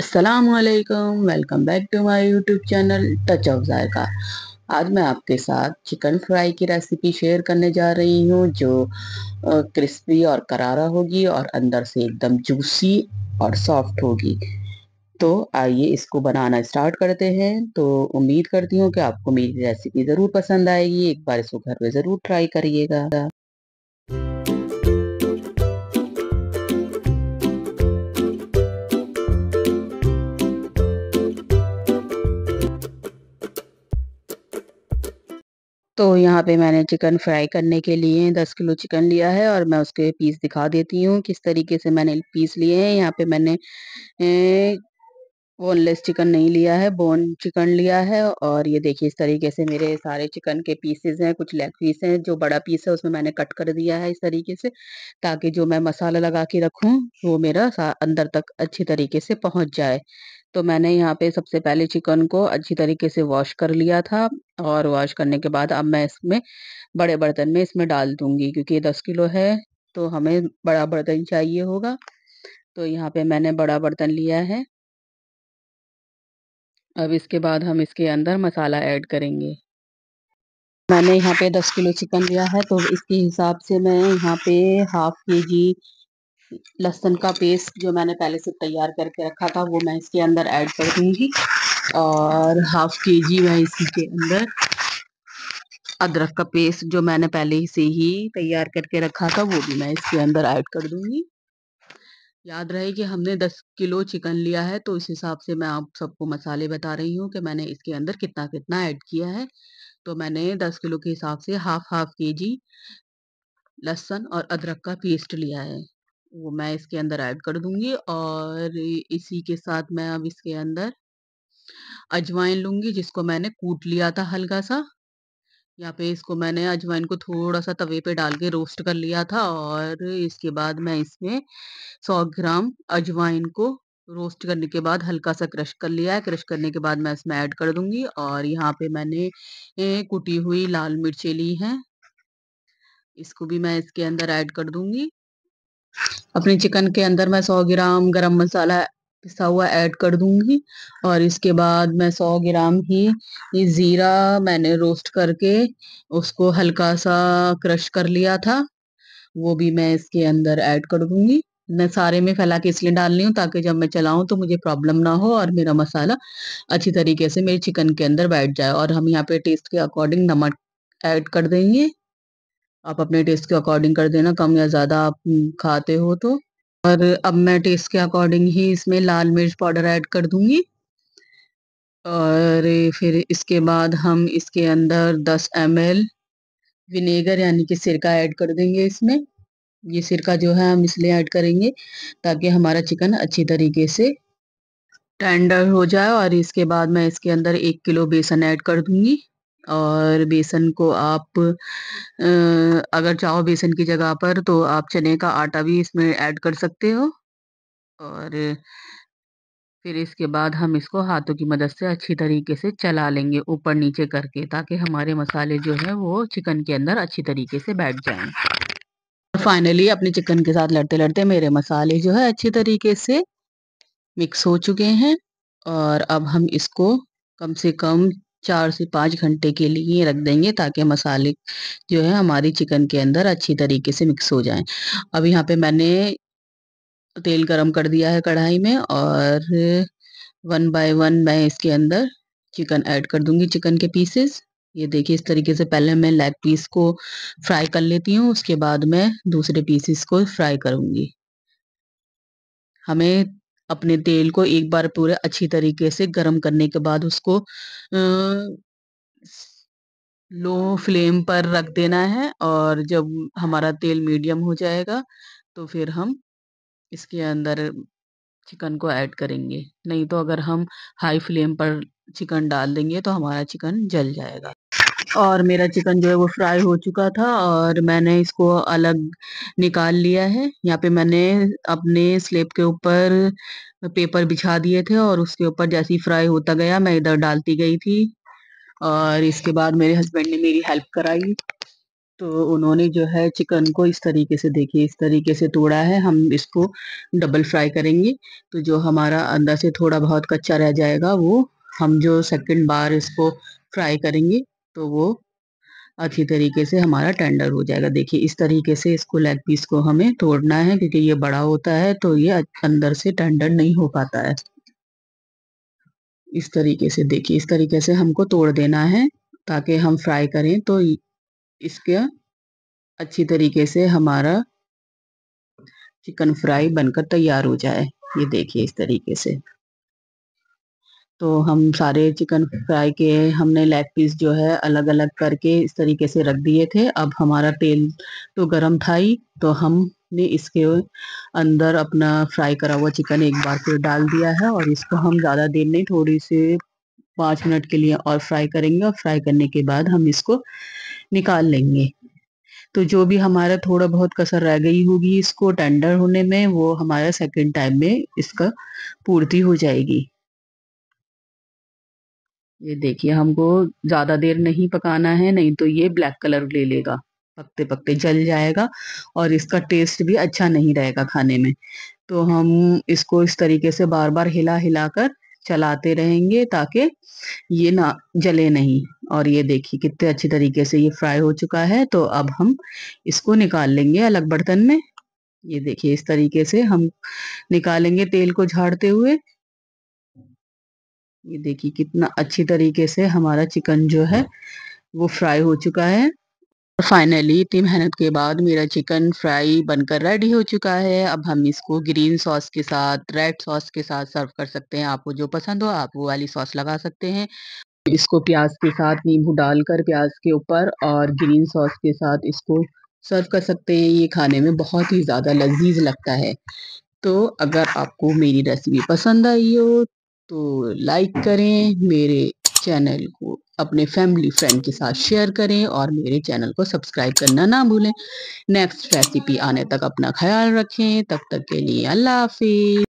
असलकम welcome back to my YouTube channel touch of Zaika आज मैं आपके साथ चिकन फ्राई की रेसिपी शेयर करने जा रही हूँ जो क्रिस्पी और करारा होगी और अंदर से एकदम जूसी और सॉफ्ट होगी तो आइए इसको बनाना स्टार्ट करते हैं तो उम्मीद करती हूँ कि आपको मेरी रेसिपी ज़रूर पसंद आएगी एक बार इसको घर में ज़रूर ट्राई करिएगा तो यहाँ पे मैंने चिकन फ्राई करने के लिए 10 किलो चिकन लिया है और मैं उसके पीस दिखा देती हूँ किस तरीके से मैंने पीस लिए हैं यहाँ पे मैंने बोनलेस चिकन नहीं लिया है बोन चिकन लिया है और ये देखिए इस तरीके से मेरे सारे चिकन के पीसेज हैं कुछ लेग पीस हैं जो बड़ा पीस है उसमें मैंने कट कर दिया है इस तरीके से ताकि जो मैं मसाला लगा के रखूँ वो मेरा अंदर तक अच्छे तरीके से पहुँच जाए तो मैंने यहाँ पे सबसे पहले चिकन को अच्छी तरीके से वॉश कर लिया था और वॉश करने के बाद अब मैं इसमें बड़े बर्तन में इसमें डाल दूंगी क्योंकि ये दस किलो है तो हमें बड़ा बर्तन चाहिए होगा तो यहाँ पे मैंने बड़ा बर्तन लिया है अब इसके बाद हम इसके अंदर मसाला ऐड करेंगे मैंने यहाँ पे दस किलो चिकन लिया है तो इसके हिसाब से मैं यहाँ पे हाफ के जी लहसन का पेस्ट जो मैंने पहले से तैयार करके रखा था वो मैं इसके अंदर ऐड कर दूंगी और हाफ के जी मैं इसी के अंदर अदरक का पेस्ट जो मैंने पहले से ही तैयार करके रखा था वो भी मैं इसके अंदर ऐड कर दूंगी याद रहे कि हमने 10 किलो चिकन लिया है तो इस हिसाब से मैं आप सबको मसाले बता रही हूँ कि मैंने इसके अंदर कितना कितना ऐड किया है तो मैंने 10 किलो के हिसाब से हाफ हाफ के जी लहसन और अदरक का पेस्ट लिया है वो मैं इसके अंदर ऐड कर दूंगी और इसी के साथ मैं अब इसके अंदर अजवाइन लूंगी जिसको मैंने कूट लिया था हल्का सा यहाँ पे इसको मैंने अजवाइन को थोड़ा सा तवे पे डाल के रोस्ट कर लिया था और इसके बाद मैं इसमें 100 ग्राम अजवाइन को रोस्ट करने के बाद हल्का सा क्रश कर लिया है क्रश करने के बाद मैं इसमें ऐड कर दूंगी और यहाँ पे मैंने कुटी हुई लाल मिर्चें ली हैं इसको भी मैं इसके अंदर ऐड कर दूंगी अपने चिकन के अंदर मैं 100 ग्राम गरम मसाला पिसा हुआ ऐड कर दूंगी और इसके बाद मैं 100 ग्राम ही ज़ीरा मैंने रोस्ट करके उसको हल्का सा क्रश कर लिया था वो भी मैं इसके अंदर ऐड कर दूंगी मैं सारे में फैला के इसलिए डाल रही हूँ ताकि जब मैं चलाऊँ तो मुझे प्रॉब्लम ना हो और मेरा मसाला अच्छी तरीके से मेरे चिकन के अंदर बैठ जाए और हम यहाँ पे टेस्ट के अकॉर्डिंग नमक ऐड कर देंगे आप अपने टेस्ट के अकॉर्डिंग कर देना कम या ज़्यादा आप हम्म, खाते हो तो और अब मैं टेस्ट के अकॉर्डिंग ही इसमें लाल मिर्च पाउडर ऐड कर दूंगी और फिर इसके बाद हम इसके अंदर 10 एम विनेगर यानी कि सिरका ऐड कर देंगे इसमें ये सिरका जो है हम इसलिए ऐड करेंगे ताकि हमारा चिकन अच्छी तरीके से टेंडर हो जाए और इसके बाद मैं इसके अंदर एक किलो बेसन ऐड कर दूंगी और बेसन को आप अगर चाहो बेसन की जगह पर तो आप चने का आटा भी इसमें ऐड कर सकते हो और फिर इसके बाद हम इसको हाथों की मदद से अच्छी तरीके से चला लेंगे ऊपर नीचे करके ताकि हमारे मसाले जो हैं वो चिकन के अंदर अच्छी तरीके से बैठ जाएं और फाइनली अपने चिकन के साथ लड़ते लड़ते मेरे मसाले जो है अच्छी तरीके से मिक्स हो चुके हैं और अब हम इसको कम से कम चार से पाँच घंटे के लिए रख देंगे ताकि मसाले जो है हमारी चिकन के अंदर अच्छी तरीके से मिक्स हो जाएं अब यहाँ पे मैंने तेल गरम कर दिया है कढ़ाई में और वन बाय वन मैं इसके अंदर चिकन ऐड कर दूंगी चिकन के पीसेस ये देखिए इस तरीके से पहले मैं लेग पीस को फ्राई कर लेती हूँ उसके बाद मैं दूसरे पीसेस को फ्राई करूँगी हमें अपने तेल को एक बार पूरे अच्छी तरीके से गर्म करने के बाद उसको लो फ्लेम पर रख देना है और जब हमारा तेल मीडियम हो जाएगा तो फिर हम इसके अंदर चिकन को ऐड करेंगे नहीं तो अगर हम हाई फ्लेम पर चिकन डाल देंगे तो हमारा चिकन जल जाएगा और मेरा चिकन जो है वो फ्राई हो चुका था और मैंने इसको अलग निकाल लिया है यहाँ पे मैंने अपने स्लेब के ऊपर पेपर बिछा दिए थे और उसके ऊपर जैसे ही फ्राई होता गया मैं इधर डालती गई थी और इसके बाद मेरे हस्बैंड ने मेरी हेल्प कराई तो उन्होंने जो है चिकन को इस तरीके से देखिए इस तरीके से तोड़ा है हम इसको डबल फ्राई करेंगे तो जो हमारा अंदर से थोड़ा बहुत कच्चा रह जाएगा वो हम जो सेकंड बार इसको फ्राई करेंगे तो वो अच्छी तरीके से हमारा टेंडर हो जाएगा देखिए इस तरीके से इसको लेग पीस को हमें तोड़ना है क्योंकि ये बड़ा होता है तो ये अंदर से टेंडर नहीं हो पाता है इस तरीके से देखिए इस तरीके से हमको तोड़ देना है ताकि हम फ्राई करें तो इसके अच्छी तरीके से हमारा चिकन फ्राई बनकर तैयार हो जाए ये देखिए इस तरीके से तो हम सारे चिकन फ्राई के हमने लेग पीस जो है अलग अलग करके इस तरीके से रख दिए थे अब हमारा तेल तो गर्म था ही तो हमने इसके अंदर अपना फ्राई करा हुआ चिकन एक बार फिर डाल दिया है और इसको हम ज़्यादा देर नहीं थोड़ी से पाँच मिनट के लिए और फ्राई करेंगे और फ्राई करने के बाद हम इसको निकाल लेंगे तो जो भी हमारा थोड़ा बहुत कसर रह गई होगी इसको टेंडर होने में वो हमारा सेकेंड टाइम में इसका पूर्ति हो जाएगी ये देखिए हमको ज़्यादा देर नहीं पकाना है नहीं तो ये ब्लैक कलर ले लेगा पकते पकते जल जाएगा और इसका टेस्ट भी अच्छा नहीं रहेगा खाने में तो हम इसको इस तरीके से बार बार हिला हिला कर चलाते रहेंगे ताकि ये ना जले नहीं और ये देखिए कितने अच्छे तरीके से ये फ्राई हो चुका है तो अब हम इसको निकाल लेंगे अलग बर्तन में ये देखिए इस तरीके से हम निकालेंगे तेल को झाड़ते हुए ये देखिए कितना अच्छी तरीके से हमारा चिकन जो है वो फ्राई हो चुका है फाइनली इतनी मेहनत के बाद मेरा चिकन फ्राई बनकर रेडी हो चुका है अब हम इसको ग्रीन सॉस के साथ रेड सॉस के साथ सर्व कर सकते हैं आपको जो पसंद हो आप वो वाली सॉस लगा सकते हैं इसको प्याज के साथ नींबू डालकर प्याज के ऊपर और ग्रीन सॉस के साथ इसको सर्व कर सकते हैं ये खाने में बहुत ही ज़्यादा लजीज लगता है तो अगर आपको मेरी रेसिपी पसंद आई हो तो लाइक करें मेरे चैनल को अपने फैमिली फ्रेंड के साथ शेयर करें और मेरे चैनल को सब्सक्राइब करना ना भूलें नेक्स्ट रेसिपी आने तक अपना ख्याल रखें तब तक के लिए अल्लाह हाफिज़